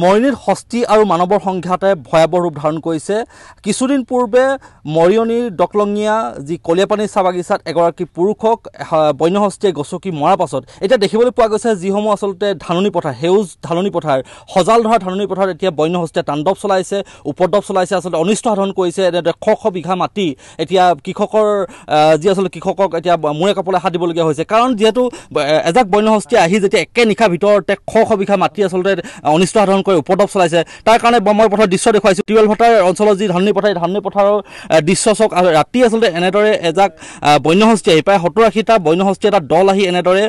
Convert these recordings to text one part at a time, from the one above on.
মৰিয়নীত সস্তি আৰু মানৱৰ সংঘাতে ভয়াৱহ ৰূপ ধাৰণ কৰিছে কিছুদিন পূৰ্বে মৰিয়নিৰ ডকলঙীয়া যি কলিয়াপানী চাহ বাগিচাত এগৰাকী পুৰুষক বন্য হস্তীয়ে গচকি মৰাৰ পাছত এতিয়া দেখিবলৈ পোৱা গৈছে যিসমূহ আচলতে ধাননি পথাৰ সেউজ ধাননি পথাৰ সজাল ধৰা ধাননি পথাৰত এতিয়া বন্য হস্তীয়ে তাণ্ডৱ চলাইছে উপদ্ৰৱ চলাইছে আচলতে অনিষ্ট সাধন কৰিছে এনেদৰে শ বিঘা মাটি এতিয়া কৃষকৰ যি আচলতে কৃষকক এতিয়া মূৰে কাপোলৈ হাত দিবলগীয়া হৈছে কাৰণ যিহেতু এজাক বন্য হস্তীয়ে আহি যেতিয়া একে নিশাৰ ভিতৰতে শ শ বিঘা মাটি আচলতে অনিষ্ট সাধন আক্ৰমণ কৰি উপদ্ৰৱ চলাইছে তাৰ কাৰণে মই পথাৰ দৃশ্য দেখুৱাইছোঁ টিউৱেল পথাৰ অঞ্চলৰ যি ধাননি পথাৰ ধাননি পথাৰৰ দৃশ্য চাওক আৰু ৰাতি আচলতে এনেদৰে এজাক বন্যহস্তী আহি প্ৰায় সত্তৰাশীটা বন্যহস্তী এটা দল আহি এনেদৰে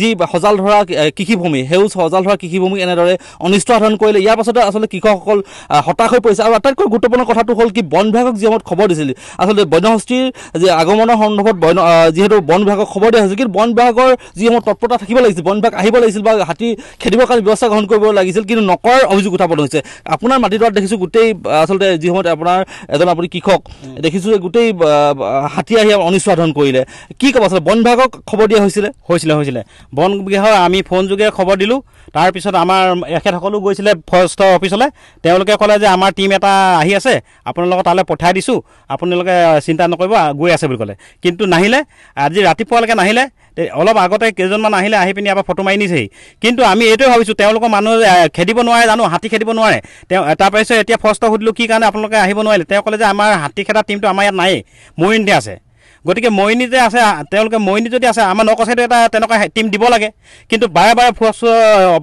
যি সজাল ধৰা কৃষিভূমি সেউজ সজাল ধৰা কৃষিভূমিক এনেদৰে অনিষ্ট সাধন কৰিলে ইয়াৰ পাছতে আচলতে কৃষকসকল হতাশ হৈ পৰিছে আৰু আটাইতকৈ গুৰুত্বপূৰ্ণ কথাটো হ'ল কি বন বিভাগক যি সময়ত খবৰ দিছিল আচলতে বন্যহস্তীৰ যি আগমনৰ সন্দৰ্ভত বন যিহেতু বন বিভাগক খবৰ দিয়া হৈছিল কিন্তু বন বিভাগৰ যি সময়ত তৎপৰতা থাকিব লাগিছিল বন বিভাগ আহিব লাগিছিল বা হাতী খেদিবৰ কাৰণে ব্যৱস্থা গ্ৰহণ কৰিব লাগিছিল কিন্তু নকৰাৰ অভিযোগ উত্থাপন হৈছে আপোনাৰ মাটিডৰাত দেখিছোঁ গোটেই আচলতে যি সময়ত আপোনাৰ এজন আপুনি কৃষক দেখিছোঁ যে গোটেই হাতী আহি অনিস্বাধন কৰিলে কি ক'ব আচলতে বন বিভাগক খবৰ দিয়া হৈছিলে হৈছিলে হৈছিলে বন বিভাগৰ আমি ফোনযোগে খবৰ দিলোঁ তাৰপিছত আমাৰ এখেতসকলো গৈছিলে ফৰেষ্টৰ অফিচলৈ তেওঁলোকে ক'লে যে আমাৰ টীম এটা আহি আছে আপোনালোকক তালৈ পঠাই দিছোঁ আপোনালোকে চিন্তা নকৰিব গৈ আছে বুলি ক'লে কিন্তু নাহিলে আজি ৰাতিপুৱালৈকে নাহিলে অলপ আগতে কেইজনমান আহিলে আহি পিনি ইয়াৰ ফটো মাৰি নিছেহি কিন্তু আমি এইটোৱে ভাবিছোঁ তেওঁলোকৰ মানুহ খেদিব নোৱাৰে জানো হাতী খেদিব নোৱাৰে তেওঁ তাৰপিছত এতিয়া ফৰ্ষ্টক সুধিলোঁ কি কাৰণে আপোনালোকে আহিব নোৱাৰিলে তেওঁ ক'লে যে আমাৰ হাতী খেদা টীমটো আমাৰ ইয়াত নায়েই মৰিণতে আছে গতিকে মইনী যে আছে তেওঁলোকে মইনি যদি আছে আমাৰ নকচাইটো এটা তেনেকুৱা টিম দিব লাগে কিন্তু বাৰে বাৰে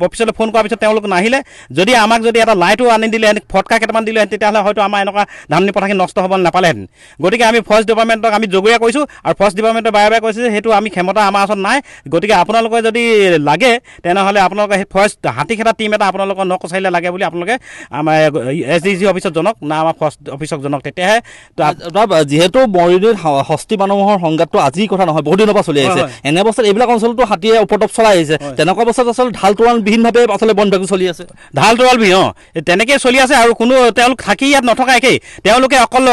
অফিচলৈ ফোন কৰাৰ পিছত তেওঁলোক নাহিলে যদি আমাক যদি এটা লাইটো আনি দিলেহেঁতেন ফটকা কেইটামান দিলেহেঁতেন তেতিয়াহ'লে হয়তো আমাৰ এনেকুৱা ধাননি পথাৰখিনি নষ্ট হ'ব নাপালেহেঁতেন গতিকে আমি ফৰেষ্ট ডিপাৰ্টমেণ্টক আমি জগৰীয়া কৈছোঁ আৰু ফৰেষ্ট ডিপাৰ্টমেণ্টে বাৰে বাৰে কৈছে যে সেইটো আমি ক্ষমতা আমাৰ ওচৰত নাই গতিকে আপোনালোকে যদি লাগে তেনেহ'লে আপোনালোকে সেই ফৰেষ্ট হাতী হাতীখেদা টিম এটা আপোনালোকৰ নকচাৰিলে লাগে বুলি আপোনালোকে আমাৰ এছ ডি জি অফিচত জনক না আমাৰ ফৰেষ্ট অফিচক জনক তেতিয়াহে যিহেতু মৰিদৈত হস্তিমানৰ দৰমহৰ সংঘাতটো আজি কথা নহয় বহুত দিনৰ পৰা চলি আহিছে এনে অৱস্থাত এইবিলাক অঞ্চলটো হাতীয়ে উপদ্ৰৱ চলাই আহিছে তেনেকুৱা অৱস্থাত আচলতে ঢাল তোৰালবিহীনভাৱে আচলতে বন চলি আছে ঢাল তোৰালবিহীন অঁ তেনেকেই চলি আছে আৰু কোনো তেওঁলোক থাকি ইয়াত নথকা একেই তেওঁলোকে অকল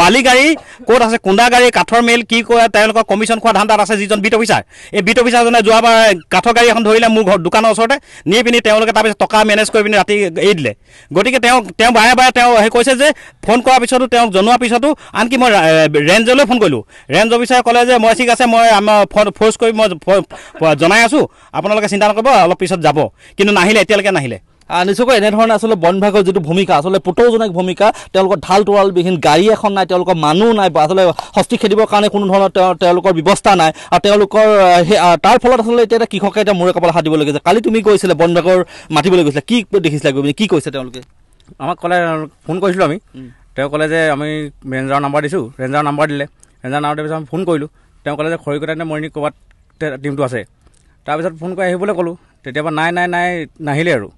বালি গাড়ী ক'ত আছে কুন্দা গাড়ী কাঠৰ মেল কি কয় তেওঁলোকৰ কমিশ্যন খোৱা ধান তাত আছে যিজন বিট অফিচাৰ এই বিট অফিচাৰজনে যোৱাবাৰ কাঠৰ গাড়ী এখন ধৰিলে মোৰ ঘৰ দোকানৰ ওচৰতে নি পিনি তেওঁলোকে তাৰপিছত টকা মেনেজ কৰি পিনি ৰাতি এৰি দিলে গতিকে তেওঁ তেওঁ বাৰে বাৰে তেওঁ সেই কৈছে যে ফোন কৰাৰ পিছতো তেওঁক জনোৱাৰ পিছতো আনকি মই ৰেঞ্জলৈ ফোন কৰিলোঁ ৰেঞ্জ অফিচাৰে ক'লে যে মই ঠিক আছে মই ফ'ৰ্চ কৰি মই জনাই আছোঁ আপোনালোকে চিন্তা নকৰিব অলপ পিছত যাব কিন্তু নাহিলে এতিয়ালৈকে নাহিলে নিশ্চয়কৈ এনেধৰণে আচলতে বন বিভাগৰ যিটো ভূমিকা আচলতে পুতৌজনক ভূমিকা তেওঁলোকৰ ঢাল তোৰালবিহীন গাড়ী এখন নাই তেওঁলোকৰ মানুহ নাই আচলতে হস্তি খেদিবৰ কাৰণে কোনো ধৰণৰ তেওঁ তেওঁলোকৰ ব্যৱস্থা নাই আৰু তেওঁলোকৰ সেই তাৰ ফলত আচলতে এতিয়া এটা কৃষকে এতিয়া মূৰে কপালে হাত দিবলৈ গৈছে কালি তুমি গৈছিলে বন মাতিবলৈ গৈছিলে কি দেখিছিলে কি কৈছে তেওঁলোকে আমাক ক'লে ফোন কৰিছিলোঁ আমি তেওঁ ক'লে যে আমি ৰেঞ্জাৰৰ নাম্বাৰ দিছোঁ ৰেঞ্জাৰৰ নাম্বাৰ দিলে ৰেঞ্জাৰ নাৱতে পিছত আমি ফোন কৰিলোঁ তেওঁ ক'লে যে খৰিকটাইনে মৰিণি ক'ৰবাত টিমটো আছে তাৰপিছত ফোন কৰি আহিবলৈ ক'লোঁ তেতিয়াৰপৰা নাই নাই নাই নাহিলেই আৰু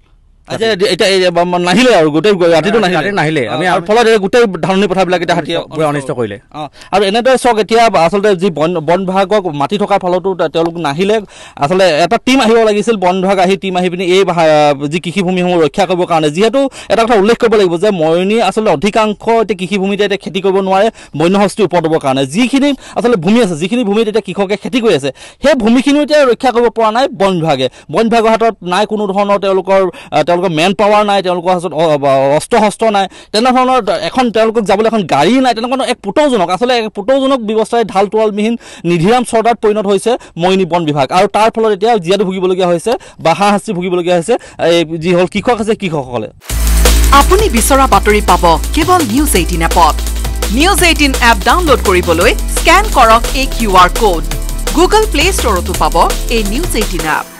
নাহিলে আৰু গোটেই ৰাতিটো নাহিলে নাহিলে আমি আৰু ফলত গোটেই ধাননি পথাৰবিলাক এতিয়া হাতীয়ে অনিষ্ট কৰিলে আৰু এনেদৰে চাওক এতিয়া আচলতে যি বন বন বিভাগক মাতি থকাৰ ফলতো তেওঁলোক নাহিলে আচলতে এটা টীম আহিব লাগিছিল বন বিভাগ আহি টীম আহি পিনি এই যি কৃষিভূমিসমূহ ৰক্ষা কৰিবৰ কাৰণে যিহেতু এটা কথা উল্লেখ কৰিব লাগিব যে মৰণি আচলতে অধিকাংশ এতিয়া কৃষিভূমিতে এতিয়া খেতি কৰিব নোৱাৰে বন্যহস্তিৰ ওপৰতবৰ কাৰণে যিখিনি আচলতে ভূমি আছে যিখিনি ভূমিত এতিয়া কৃষকে খেতি কৰি আছে সেই ভূমিখিনিও এতিয়া ৰক্ষা কৰিব পৰা নাই বন বিভাগে বন বিভাগৰ হাতত নাই কোনো ধৰণৰ তেওঁলোকৰ তেওঁলোকৰ মেন পাৱাৰ নাই তেওঁলোকৰ হাতত অস্ত্ৰ শস্ত্ৰ নাই তেনেধৰণৰ এখন তেওঁলোকক যাবলৈ এখন গাড়ী নাই তেনেকুৱা এক পুতৌজনক আচলতে এক পুতৌজনক ব্যৱস্থাৰে ঢাল তোৱালবিহীন নিধিৰাম চৰ্দাৰত পৰিণত হৈছে মৈনী বন বিভাগ আৰু তাৰ ফলত এতিয়া জীয়াতো ভুগিবলগীয়া হৈছে বা হাঁহ শাস্তি ভুগিবলগীয়া হৈছে এই যিসকল কৃষক আছে কৃষকসকলে আপুনি বিচৰা বাতৰি পাব কেৱল নিউজ এইটিন এপত নিউজ এইটিন এপ ডাউনলোড কৰিবলৈ স্কেন কৰক এই Q R code Google Play ষ্টৰতো পাব এই নিউজ এইটিন এপ